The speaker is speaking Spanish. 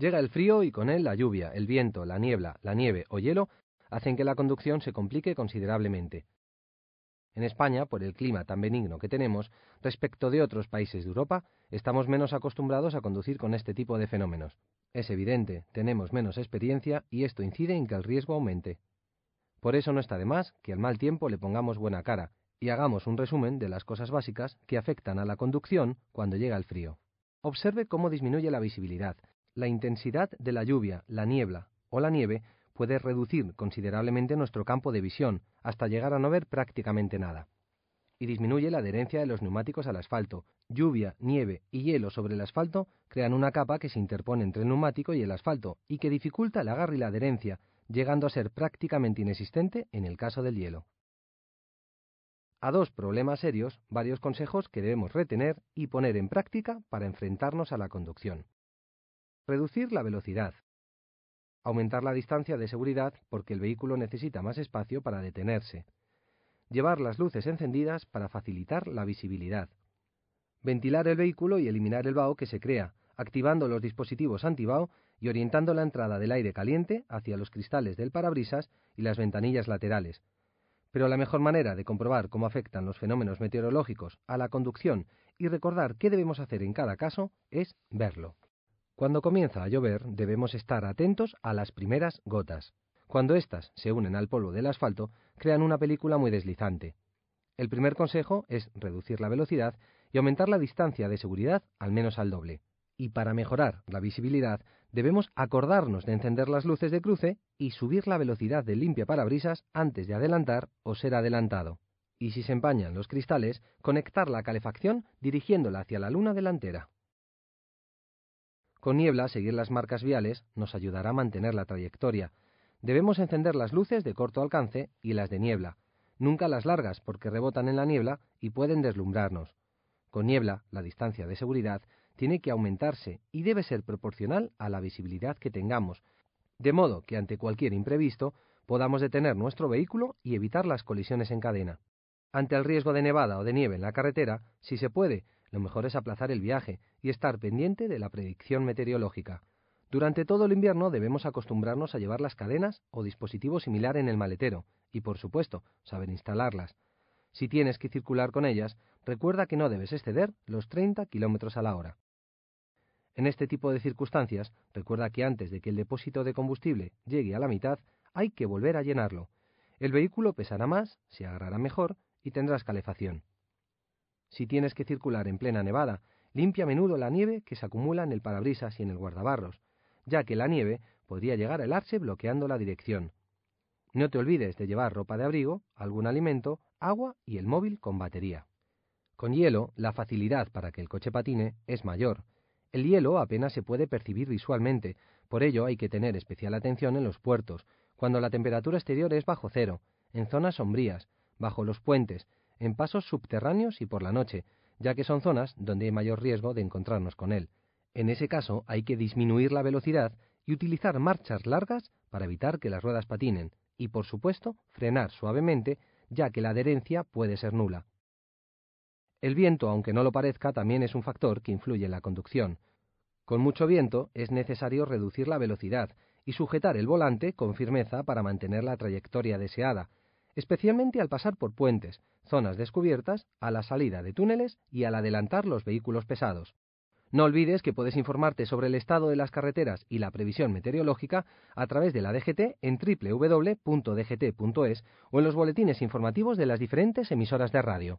Llega el frío y con él la lluvia, el viento, la niebla, la nieve o hielo hacen que la conducción se complique considerablemente. En España, por el clima tan benigno que tenemos, respecto de otros países de Europa, estamos menos acostumbrados a conducir con este tipo de fenómenos. Es evidente, tenemos menos experiencia y esto incide en que el riesgo aumente. Por eso no está de más que al mal tiempo le pongamos buena cara y hagamos un resumen de las cosas básicas que afectan a la conducción cuando llega el frío. Observe cómo disminuye la visibilidad, la intensidad de la lluvia, la niebla o la nieve puede reducir considerablemente nuestro campo de visión hasta llegar a no ver prácticamente nada. Y disminuye la adherencia de los neumáticos al asfalto. Lluvia, nieve y hielo sobre el asfalto crean una capa que se interpone entre el neumático y el asfalto y que dificulta el agarre y la adherencia, llegando a ser prácticamente inexistente en el caso del hielo. A dos problemas serios, varios consejos que debemos retener y poner en práctica para enfrentarnos a la conducción. Reducir la velocidad. Aumentar la distancia de seguridad porque el vehículo necesita más espacio para detenerse. Llevar las luces encendidas para facilitar la visibilidad. Ventilar el vehículo y eliminar el vaho que se crea, activando los dispositivos antibao y orientando la entrada del aire caliente hacia los cristales del parabrisas y las ventanillas laterales. Pero la mejor manera de comprobar cómo afectan los fenómenos meteorológicos a la conducción y recordar qué debemos hacer en cada caso es verlo. Cuando comienza a llover debemos estar atentos a las primeras gotas. Cuando éstas se unen al polvo del asfalto, crean una película muy deslizante. El primer consejo es reducir la velocidad y aumentar la distancia de seguridad al menos al doble. Y para mejorar la visibilidad, debemos acordarnos de encender las luces de cruce y subir la velocidad de limpia parabrisas antes de adelantar o ser adelantado. Y si se empañan los cristales, conectar la calefacción dirigiéndola hacia la luna delantera. Con niebla, seguir las marcas viales nos ayudará a mantener la trayectoria. Debemos encender las luces de corto alcance y las de niebla, nunca las largas porque rebotan en la niebla y pueden deslumbrarnos. Con niebla, la distancia de seguridad tiene que aumentarse y debe ser proporcional a la visibilidad que tengamos, de modo que ante cualquier imprevisto podamos detener nuestro vehículo y evitar las colisiones en cadena. Ante el riesgo de nevada o de nieve en la carretera, si se puede, lo mejor es aplazar el viaje y estar pendiente de la predicción meteorológica. Durante todo el invierno debemos acostumbrarnos a llevar las cadenas o dispositivo similar en el maletero y, por supuesto, saber instalarlas. Si tienes que circular con ellas, recuerda que no debes exceder los 30 km a la hora. En este tipo de circunstancias, recuerda que antes de que el depósito de combustible llegue a la mitad, hay que volver a llenarlo. El vehículo pesará más, se agarrará mejor y tendrás calefacción. Si tienes que circular en plena nevada, limpia a menudo la nieve que se acumula en el parabrisas y en el guardabarros, ya que la nieve podría llegar a helarse bloqueando la dirección. No te olvides de llevar ropa de abrigo, algún alimento, agua y el móvil con batería. Con hielo, la facilidad para que el coche patine es mayor. El hielo apenas se puede percibir visualmente, por ello hay que tener especial atención en los puertos, cuando la temperatura exterior es bajo cero, en zonas sombrías, bajo los puentes, en pasos subterráneos y por la noche, ya que son zonas donde hay mayor riesgo de encontrarnos con él. En ese caso hay que disminuir la velocidad y utilizar marchas largas para evitar que las ruedas patinen, y por supuesto frenar suavemente, ya que la adherencia puede ser nula. El viento, aunque no lo parezca, también es un factor que influye en la conducción. Con mucho viento es necesario reducir la velocidad y sujetar el volante con firmeza para mantener la trayectoria deseada, especialmente al pasar por puentes, zonas descubiertas, a la salida de túneles y al adelantar los vehículos pesados. No olvides que puedes informarte sobre el estado de las carreteras y la previsión meteorológica a través de la DGT en www.dgt.es o en los boletines informativos de las diferentes emisoras de radio.